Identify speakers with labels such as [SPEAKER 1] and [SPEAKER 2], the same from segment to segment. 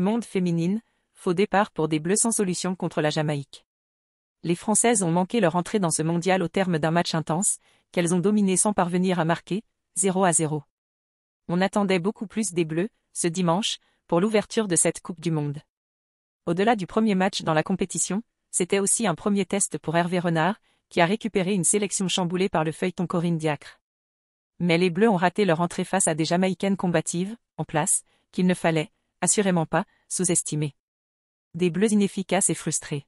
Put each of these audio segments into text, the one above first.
[SPEAKER 1] monde féminine, faux départ pour des Bleus sans solution contre la Jamaïque. Les Françaises ont manqué leur entrée dans ce mondial au terme d'un match intense, qu'elles ont dominé sans parvenir à marquer, 0 à 0. On attendait beaucoup plus des Bleus, ce dimanche, pour l'ouverture de cette Coupe du Monde. Au-delà du premier match dans la compétition, c'était aussi un premier test pour Hervé Renard, qui a récupéré une sélection chamboulée par le feuilleton Corinne Diacre. Mais les Bleus ont raté leur entrée face à des Jamaïcaines combatives, en place, qu'il ne fallait, assurément pas, sous-estimé. Des bleus inefficaces et frustrés.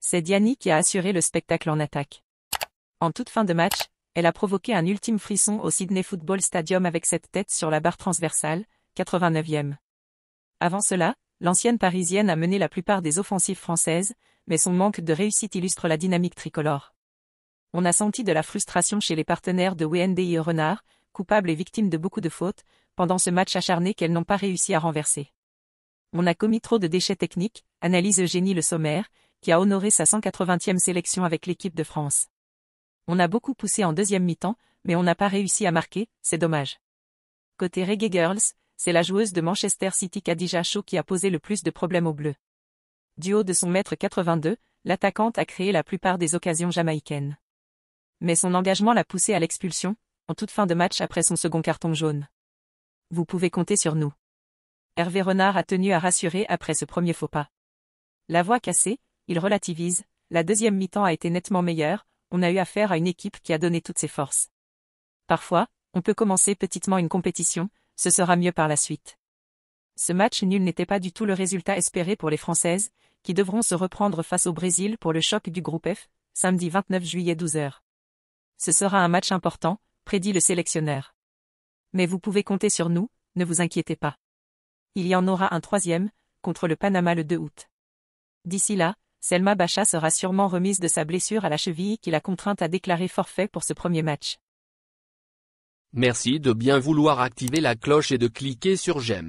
[SPEAKER 1] C'est Diani qui a assuré le spectacle en attaque. En toute fin de match, elle a provoqué un ultime frisson au Sydney Football Stadium avec cette tête sur la barre transversale, 89e. Avant cela, l'ancienne Parisienne a mené la plupart des offensives françaises, mais son manque de réussite illustre la dynamique tricolore. On a senti de la frustration chez les partenaires de WNDI Renard, coupables et victimes de beaucoup de fautes, pendant ce match acharné qu'elles n'ont pas réussi à renverser. On a commis trop de déchets techniques, analyse Eugénie Le Sommaire, qui a honoré sa 180e sélection avec l'équipe de France. On a beaucoup poussé en deuxième mi-temps, mais on n'a pas réussi à marquer, c'est dommage. Côté Reggae Girls, c'est la joueuse de Manchester City Khadija Shaw qui a posé le plus de problèmes aux Bleus. Du haut de son mètre 82, l'attaquante a créé la plupart des occasions jamaïcaines. Mais son engagement l'a poussée à l'expulsion, en toute fin de match après son second carton jaune. Vous pouvez compter sur nous. Hervé Renard a tenu à rassurer après ce premier faux pas. La voix cassée, il relativise, la deuxième mi-temps a été nettement meilleure, on a eu affaire à une équipe qui a donné toutes ses forces. Parfois, on peut commencer petitement une compétition, ce sera mieux par la suite. Ce match nul n'était pas du tout le résultat espéré pour les Françaises, qui devront se reprendre face au Brésil pour le choc du groupe F, samedi 29 juillet 12h. Ce sera un match important, prédit le sélectionneur. Mais vous pouvez compter sur nous, ne vous inquiétez pas. Il y en aura un troisième, contre le Panama le 2 août. D'ici là, Selma Bacha sera sûrement remise de sa blessure à la cheville qui l'a contrainte à déclarer forfait pour ce premier match. Merci de bien vouloir activer la cloche et de cliquer sur j'aime.